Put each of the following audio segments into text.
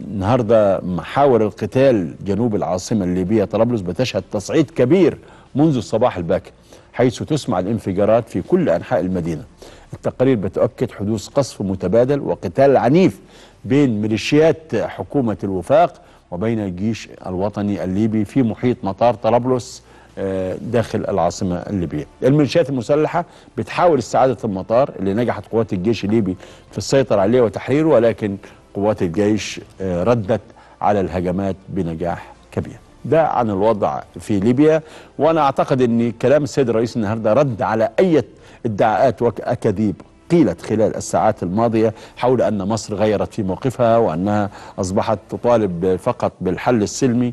النهارده محاور القتال جنوب العاصمه الليبيه طرابلس بتشهد تصعيد كبير منذ الصباح الباكر حيث تسمع الانفجارات في كل انحاء المدينه. التقارير بتؤكد حدوث قصف متبادل وقتال عنيف بين ميليشيات حكومه الوفاق وبين الجيش الوطني الليبي في محيط مطار طرابلس آه، داخل العاصمة الليبية الميليشيات المسلحة بتحاول استعادة المطار اللي نجحت قوات الجيش الليبي في السيطرة عليه وتحريره ولكن قوات الجيش آه، ردت على الهجمات بنجاح كبير ده عن الوضع في ليبيا وانا اعتقد ان كلام السيد الرئيس النهارده رد على اي ادعاءات واكاذيب قيلت خلال الساعات الماضية حول أن مصر غيرت في موقفها وأنها أصبحت تطالب فقط بالحل السلمي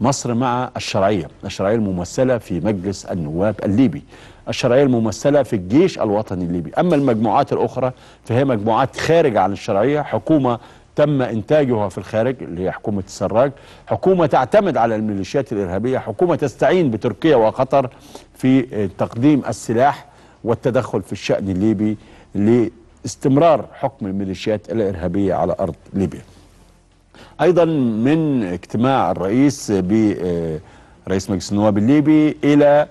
مصر مع الشرعية الشرعية الممثلة في مجلس النواب الليبي الشرعية الممثلة في الجيش الوطني الليبي أما المجموعات الأخرى فهي مجموعات خارج عن الشرعية حكومة تم إنتاجها في الخارج اللي هي حكومة السراج حكومة تعتمد على الميليشيات الإرهابية حكومة تستعين بتركيا وقطر في تقديم السلاح والتدخل في الشأن الليبي لاستمرار حكم الميليشيات الإرهابية على أرض ليبيا أيضا من اجتماع الرئيس برئيس آه، مجلس النواب الليبي إلى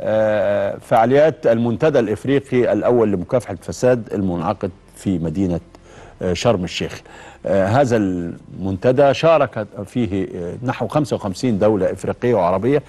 آه، فعاليات المنتدى الإفريقي الأول لمكافحة الفساد المنعقد في مدينة آه، شرم الشيخ هذا المنتدى شارك فيه نحو 55 دولة إفريقية وعربية